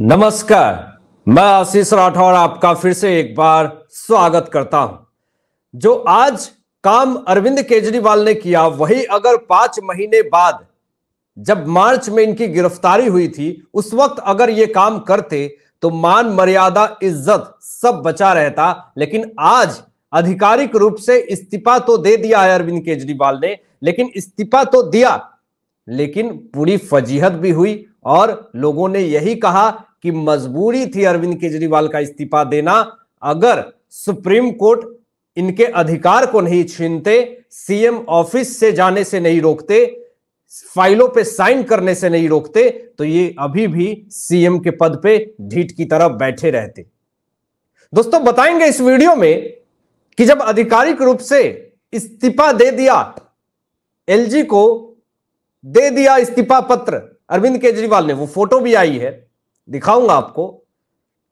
नमस्कार मैं आशीष राठौर आपका फिर से एक बार स्वागत करता हूं जो आज काम अरविंद केजरीवाल ने किया वही अगर पांच महीने बाद जब मार्च में इनकी गिरफ्तारी हुई थी उस वक्त अगर ये काम करते तो मान मर्यादा इज्जत सब बचा रहता लेकिन आज आधिकारिक रूप से इस्तीफा तो दे दिया है अरविंद केजरीवाल ने लेकिन इस्तीफा तो दिया लेकिन पूरी फजीहत भी हुई और लोगों ने यही कहा कि मजबूरी थी अरविंद केजरीवाल का इस्तीफा देना अगर सुप्रीम कोर्ट इनके अधिकार को नहीं छीनते सीएम ऑफिस से जाने से नहीं रोकते फाइलों पे साइन करने से नहीं रोकते तो ये अभी भी सीएम के पद पे ढीठ की तरफ बैठे रहते दोस्तों बताएंगे इस वीडियो में कि जब आधिकारिक रूप से इस्तीफा दे दिया एलजी को दे दिया इस्तीफा पत्र अरविंद केजरीवाल ने वो फोटो भी आई है दिखाऊंगा आपको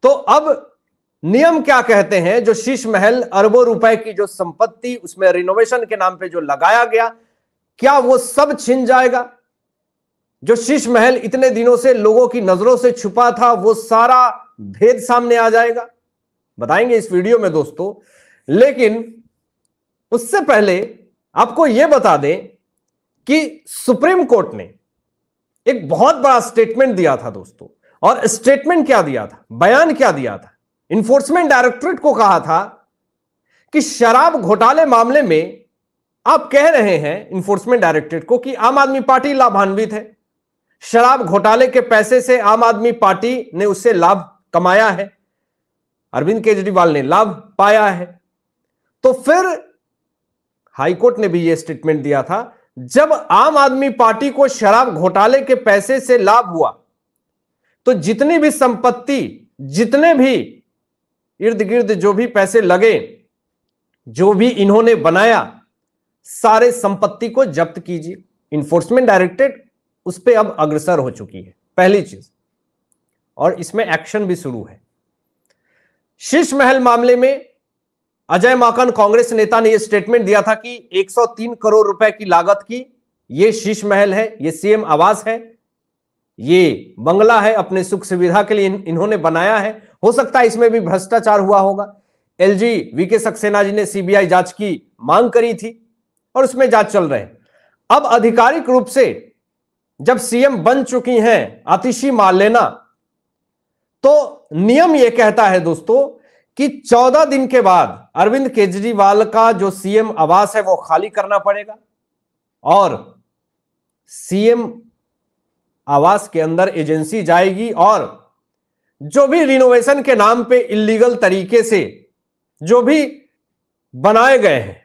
तो अब नियम क्या कहते हैं जो शीश महल अरबों रुपए की जो संपत्ति उसमें रिनोवेशन के नाम पे जो लगाया गया क्या वो सब छिन जाएगा जो शीश महल इतने दिनों से लोगों की नजरों से छुपा था वो सारा भेद सामने आ जाएगा बताएंगे इस वीडियो में दोस्तों लेकिन उससे पहले आपको यह बता दें कि सुप्रीम कोर्ट ने एक बहुत बड़ा स्टेटमेंट दिया था दोस्तों और स्टेटमेंट क्या दिया था बयान क्या दिया था इन्फोर्समेंट डायरेक्टोरेट को कहा था कि शराब घोटाले मामले में आप कह रहे हैं इन्फोर्समेंट डायरेक्टोरेट को कि आम आदमी पार्टी लाभान्वित है शराब घोटाले के पैसे से आम आदमी पार्टी ने उससे लाभ कमाया है अरविंद केजरीवाल ने लाभ पाया है तो फिर हाईकोर्ट ने भी यह स्टेटमेंट दिया था जब आम आदमी पार्टी को शराब घोटाले के पैसे से लाभ हुआ तो जितनी भी संपत्ति जितने भी इर्द गिर्द जो भी पैसे लगे जो भी इन्होंने बनाया सारे संपत्ति को जब्त कीजिए इन्फोर्समेंट डायरेक्टेड उस पर अब अग्रसर हो चुकी है पहली चीज और इसमें एक्शन भी शुरू है शीश महल मामले में अजय माकन कांग्रेस नेता ने यह स्टेटमेंट दिया था कि 103 करोड़ रुपए की लागत की यह शीश महल है यह सीएम आवास है ये बंगला है अपने सुख सुविधा के लिए इन, इन्होंने बनाया है हो सकता है इसमें भी भ्रष्टाचार हुआ होगा एलजी वीके सक्सेना जी ने सीबीआई जांच की मांग करी थी और उसमें जांच चल रहे अब आधिकारिक रूप से जब सीएम बन चुकी हैं आतिशी मालेना तो नियम यह कहता है दोस्तों कि 14 दिन के बाद अरविंद केजरीवाल का जो सीएम आवास है वो खाली करना पड़ेगा और सीएम आवास के अंदर एजेंसी जाएगी और जो भी रिनोवेशन के नाम पे इलीगल तरीके से जो भी बनाए गए हैं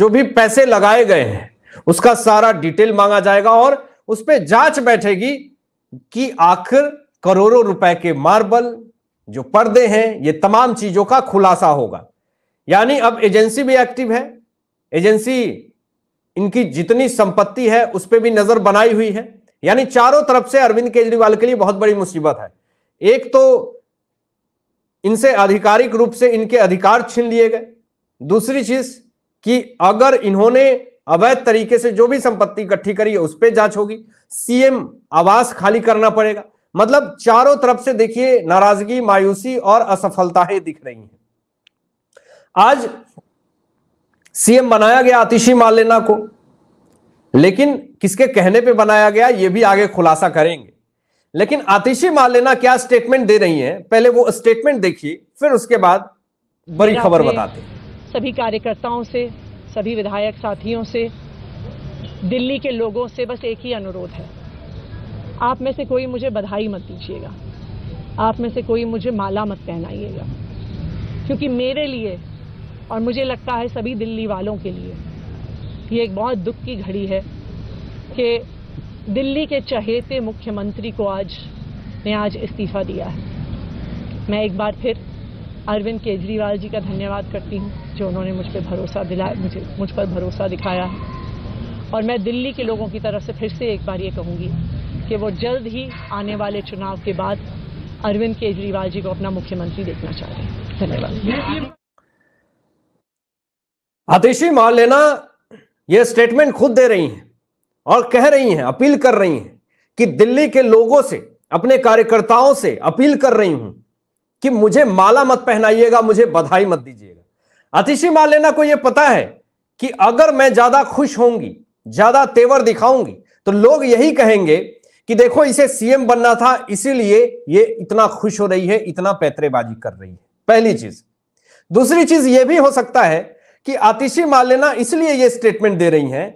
जो भी पैसे लगाए गए हैं उसका सारा डिटेल मांगा जाएगा और उस पर जांच बैठेगी कि आखिर करोड़ों रुपए के मार्बल जो पर्दे हैं ये तमाम चीजों का खुलासा होगा यानी अब एजेंसी भी एक्टिव है एजेंसी इनकी जितनी संपत्ति है उस पर भी नजर बनाई हुई है यानी चारों तरफ से अरविंद केजरीवाल के लिए बहुत बड़ी मुसीबत है एक तो इनसे आधिकारिक रूप से इनके अधिकार छीन लिए गए दूसरी चीज कि अगर इन्होंने अवैध तरीके से जो भी संपत्ति इकट्ठी करी है उस पर जांच होगी सीएम आवास खाली करना पड़ेगा मतलब चारों तरफ से देखिए नाराजगी मायूसी और असफलताएं दिख रही हैं आज सीएम बनाया गया आतिशी मालेना को लेकिन किसके कहने पे बनाया गया ये भी आगे खुलासा करेंगे लेकिन आतिशी मालेना क्या स्टेटमेंट दे रही हैं पहले वो स्टेटमेंट देखिए फिर उसके बाद बड़ी खबर बताते सभी कार्यकर्ताओं से सभी विधायक साथियों से दिल्ली के लोगों से बस एक ही अनुरोध है आप में से कोई मुझे बधाई मत दीजिएगा आप में से कोई मुझे माला मत पहनाइएगा क्योंकि मेरे लिए और मुझे लगता है सभी दिल्ली वालों के लिए ये एक बहुत दुख की घड़ी है कि दिल्ली के चहेते मुख्यमंत्री को आज ने आज इस्तीफा दिया है मैं एक बार फिर अरविंद केजरीवाल जी का धन्यवाद करती हूँ जो उन्होंने मुझ पर भरोसा दिलाया मुझे मुझ पर भरोसा दिखाया है और मैं दिल्ली के लोगों की तरफ से फिर से एक बार ये कहूँगी कि वो जल्द ही आने वाले चुनाव के बाद अरविंद केजरीवाल जी को अपना मुख्यमंत्री देखना चाहते हैं धन्यवाद आतिशी मालेना लेना स्टेटमेंट खुद दे रही हैं और कह रही हैं अपील कर रही हैं कि दिल्ली के लोगों से अपने कार्यकर्ताओं से अपील कर रही हूं कि मुझे माला मत पहनाइएगा मुझे बधाई मत दीजिएगा आतिशी मालेना लेना को यह पता है कि अगर मैं ज्यादा खुश होंगी ज्यादा तेवर दिखाऊंगी तो लोग यही कहेंगे कि देखो इसे सीएम बनना था इसीलिए ये इतना खुश हो रही है इतना पैतरेबाजी कर रही है पहली चीज दूसरी चीज यह भी हो सकता है कि आतिशी मालेना इसलिए ये स्टेटमेंट दे रही हैं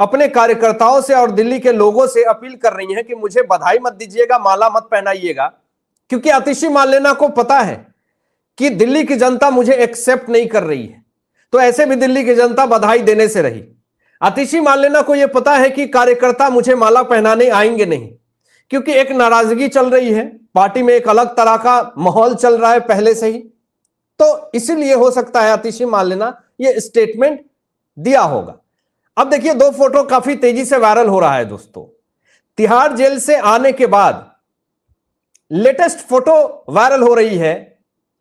अपने कार्यकर्ताओं से और दिल्ली के लोगों से अपील कर रही हैं कि मुझे बधाई मत दीजिएगा माला मत पहनाइएगा क्योंकि आतिशी मालेना को पता है कि दिल्ली की जनता मुझे एक्सेप्ट नहीं कर रही है तो ऐसे भी दिल्ली की जनता बधाई देने से रही आतिशी मालेना को यह पता है कि कार्यकर्ता मुझे माला पहनाने आएंगे नहीं क्योंकि एक नाराजगी चल रही है पार्टी में एक अलग तरह का माहौल चल रहा है पहले से ही तो इसीलिए हो सकता है आतिशी मालिना ये स्टेटमेंट दिया होगा अब देखिए दो फोटो काफी तेजी से वायरल हो रहा है दोस्तों तिहाड़ जेल से आने के बाद लेटेस्ट फोटो वायरल हो रही है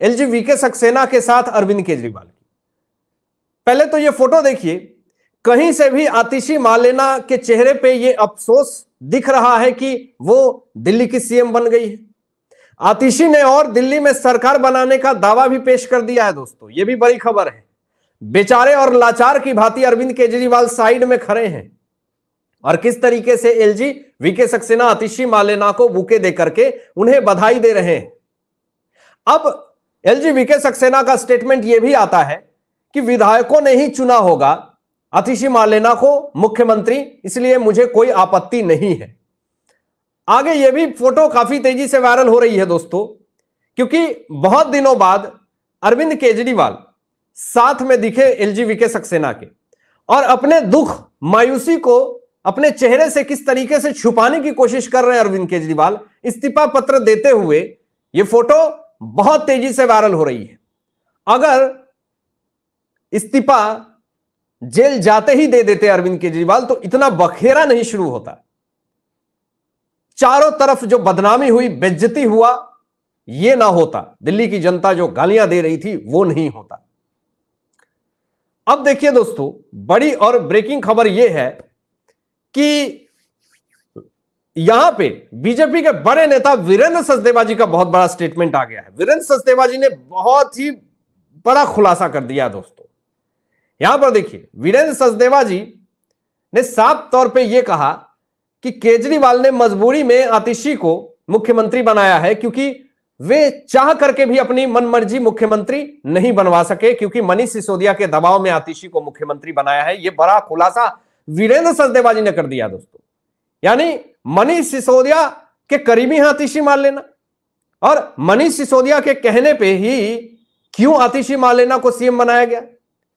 एलजी वीके सक्सेना के साथ अरविंद केजरीवाल की पहले तो ये फोटो देखिए कहीं से भी आतिशी मालेना के चेहरे पे ये अफसोस दिख रहा है कि वो दिल्ली की सीएम बन गई है आतिशी ने और दिल्ली में सरकार बनाने का दावा भी पेश कर दिया है दोस्तों ये भी बड़ी खबर है बेचारे और लाचार की भांति अरविंद केजरीवाल साइड में खड़े हैं और किस तरीके से एलजी वीके सक्सेना अतिशी मालेना को बुके देकर के उन्हें बधाई दे रहे हैं अब एलजी वीके सक्सेना का स्टेटमेंट यह भी आता है कि विधायकों ने ही चुना होगा अतिशी मालेना को मुख्यमंत्री इसलिए मुझे कोई आपत्ति नहीं है आगे यह भी फोटो काफी तेजी से वायरल हो रही है दोस्तों क्योंकि बहुत दिनों बाद अरविंद केजरीवाल साथ में दिखे वी के सक्सेना के और अपने दुख मायूसी को अपने चेहरे से किस तरीके से छुपाने की कोशिश कर रहे हैं अरविंद केजरीवाल इस्तीफा पत्र देते हुए ये फोटो बहुत तेजी से वायरल हो रही है अगर इस्तीफा जेल जाते ही दे देते अरविंद केजरीवाल तो इतना बखेरा नहीं शुरू होता चारों तरफ जो बदनामी हुई बेज्जती हुआ ये ना होता दिल्ली की जनता जो गालियां दे रही थी वो नहीं होता अब देखिए दोस्तों बड़ी और ब्रेकिंग खबर यह है कि यहां पे बीजेपी के बड़े नेता वीरेंद्र सचदेवा जी का बहुत बड़ा स्टेटमेंट आ गया है वीरेंद्र सचदेवा जी ने बहुत ही बड़ा खुलासा कर दिया दोस्तों यहां पर देखिए वीरेंद्र सचदेवा जी ने साफ तौर पे यह कहा कि केजरीवाल ने मजबूरी में आतिशी को मुख्यमंत्री बनाया है क्योंकि वे चाह करके भी अपनी मनमर्जी मुख्यमंत्री नहीं बनवा सके क्योंकि मनीष सिसोदिया के दबाव में आतिशी को मुख्यमंत्री बनाया है यह बड़ा खुलासा वीरेंद्र सरदेवाजी ने कर दिया दोस्तों यानी मनीष सिसोदिया के करीबी हैं आतिशी मान लेना और मनीष सिसोदिया के कहने पे ही क्यों आतिशी मालेना को सीएम बनाया गया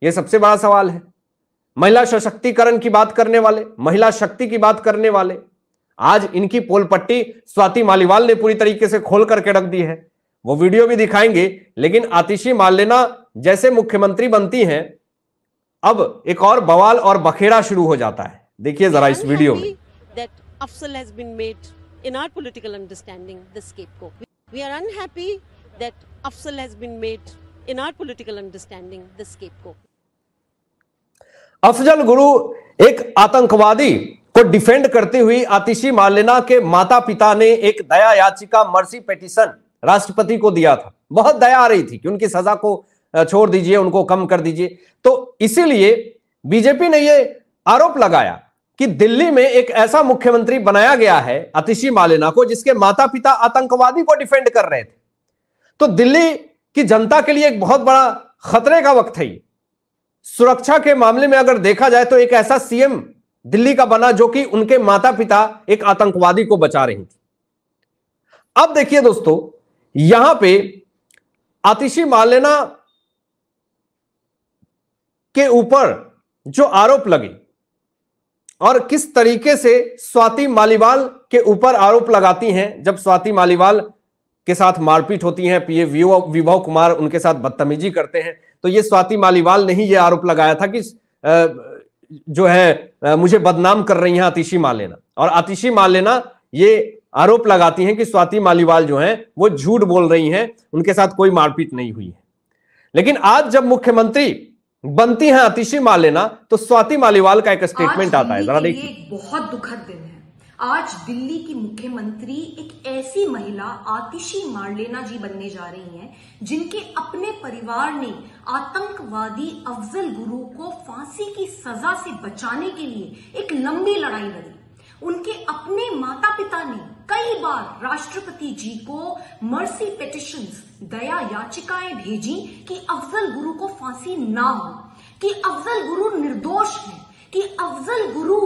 यह सबसे बड़ा सवाल है महिला सशक्तिकरण की बात करने वाले महिला शक्ति की बात करने वाले आज इनकी पोल पट्टी स्वाति मालीवाल ने पूरी तरीके से खोल करके रख दी है वो वीडियो भी दिखाएंगे लेकिन आतिशी मालेना जैसे मुख्यमंत्री बनती हैं अब एक और बवाल और बखेड़ा शुरू हो जाता है देखिए जरा इस वीडियो में अफजल गुरु एक आतंकवादी को डिफेंड करते हुए आतिशी मालिना के माता पिता ने एक दया याचिका मर्सी पेटिशन राष्ट्रपति को दिया था बहुत दया आ रही थी कि उनकी सजा को छोड़ दीजिए उनको कम कर दीजिए तो इसीलिए बीजेपी ने यह आरोप लगाया कि दिल्ली में एक ऐसा मुख्यमंत्री बनाया गया है अतिशी मालिना को जिसके माता पिता आतंकवादी को डिफेंड कर रहे थे तो दिल्ली की जनता के लिए एक बहुत बड़ा खतरे का वक्त है सुरक्षा के मामले में अगर देखा जाए तो एक ऐसा सीएम दिल्ली का बना जो कि उनके माता पिता एक आतंकवादी को बचा रही थी अब देखिए दोस्तों यहां पे आतिशी मालेना के ऊपर जो आरोप लगे और किस तरीके से स्वाति मालीवाल के ऊपर आरोप लगाती हैं जब स्वाति मालीवाल के साथ मारपीट होती है पीए विभव कुमार उनके साथ बदतमीजी करते हैं तो ये स्वाति मालीवाल ने ही ये आरोप लगाया था कि जो है मुझे बदनाम कर रही हैं आतिशी मालेना और आतिशी मालेना ये आरोप लगाती हैं कि स्वाति मालीवाल जो हैं वो झूठ बोल रही हैं उनके साथ कोई मारपीट नहीं हुई है लेकिन आज जब मुख्यमंत्री बनती हैं आतिशी मालेना तो स्वाति मालीवाल का एक स्टेटमेंट आता है जरा देखिए बहुत दुखद दिन है आज दिल्ली की मुख्यमंत्री एक ऐसी महिला आतिशी मारलेना जी बनने जा रही हैं जिनके अपने परिवार ने आतंकवादी अफजल गुरु को फांसी की सजा से बचाने के लिए एक लंबी लड़ाई लड़ी उनके अपने माता पिता ने कई बार राष्ट्रपति जी को मर्सी पिटिशन दया याचिकाएं भेजी कि अफजल गुरु को फांसी ना हो कि अफजल गुरु निर्दोष है कि अफजल गुरु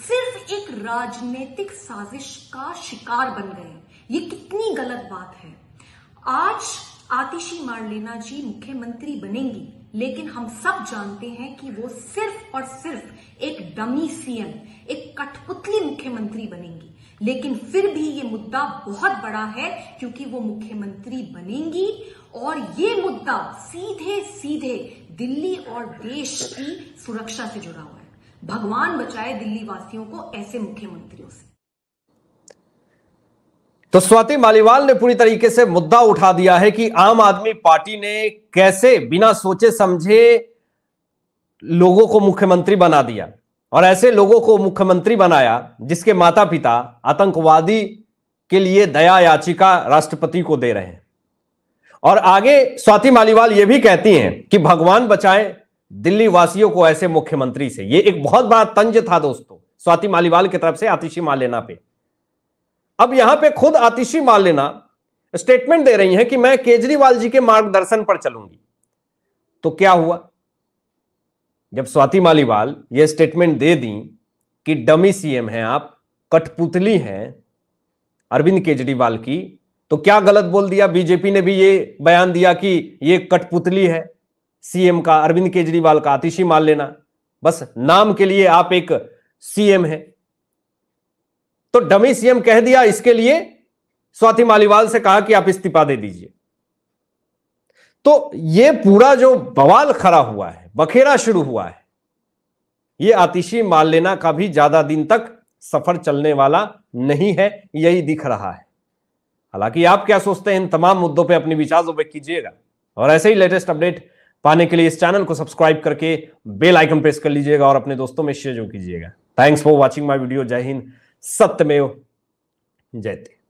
सिर्फ एक राजनीतिक साजिश का शिकार बन गए ये कितनी गलत बात है आज आतिशी मारलेना जी मुख्यमंत्री बनेंगी लेकिन हम सब जानते हैं कि वो सिर्फ और सिर्फ एक डमी सीएम एक कठपुतली मुख्यमंत्री बनेंगी लेकिन फिर भी ये मुद्दा बहुत बड़ा है क्योंकि वो मुख्यमंत्री बनेंगी और ये मुद्दा सीधे सीधे दिल्ली और देश की सुरक्षा से जुड़ा हुआ है भगवान बचाए दिल्ली वासियों को ऐसे मुख्यमंत्रियों से तो स्वाति मालीवाल ने पूरी तरीके से मुद्दा उठा दिया है कि आम आदमी पार्टी ने कैसे बिना सोचे समझे लोगों को मुख्यमंत्री बना दिया और ऐसे लोगों को मुख्यमंत्री बनाया जिसके माता पिता आतंकवादी के लिए दया याचिका राष्ट्रपति को दे रहे हैं और आगे स्वाति मालीवाल यह भी कहती हैं कि भगवान बचाए दिल्ली वासियों को ऐसे मुख्यमंत्री से ये एक बहुत बड़ा तंज था दोस्तों स्वाति मालीवाल की तरफ से आतिशी मालेना पे अब यहां पे खुद आतिशी मालेना स्टेटमेंट दे रही हैं कि मैं केजरीवाल जी के मार्गदर्शन पर चलूंगी तो क्या हुआ जब स्वाति मालीवाल ये स्टेटमेंट दे दी कि डमी सीएम हैं आप कठपुतली हैं अरविंद केजरीवाल की तो क्या गलत बोल दिया बीजेपी ने भी ये बयान दिया कि ये कठपुतली है सीएम का अरविंद केजरीवाल का आतिशी मान लेना बस नाम के लिए आप एक सीएम है तो डमी सीएम कह दिया इसके लिए स्वाति मालीवाल से कहा कि आप इस्तीफा दे दीजिए तो यह पूरा जो बवाल खड़ा हुआ है बखेरा शुरू हुआ है यह आतिशी माल लेना का भी ज्यादा दिन तक सफर चलने वाला नहीं है यही दिख रहा है हालांकि आप क्या सोचते हैं इन तमाम मुद्दों पे अपने विचार तो कीजिएगा और ऐसे ही लेटेस्ट अपडेट पाने के लिए इस चैनल को सब्सक्राइब करके बेल आइकन प्रेस कर लीजिएगा और अपने दोस्तों में शेयर जो कीजिएगा thanks for watching my video Jai Hind सत्यमेव जयते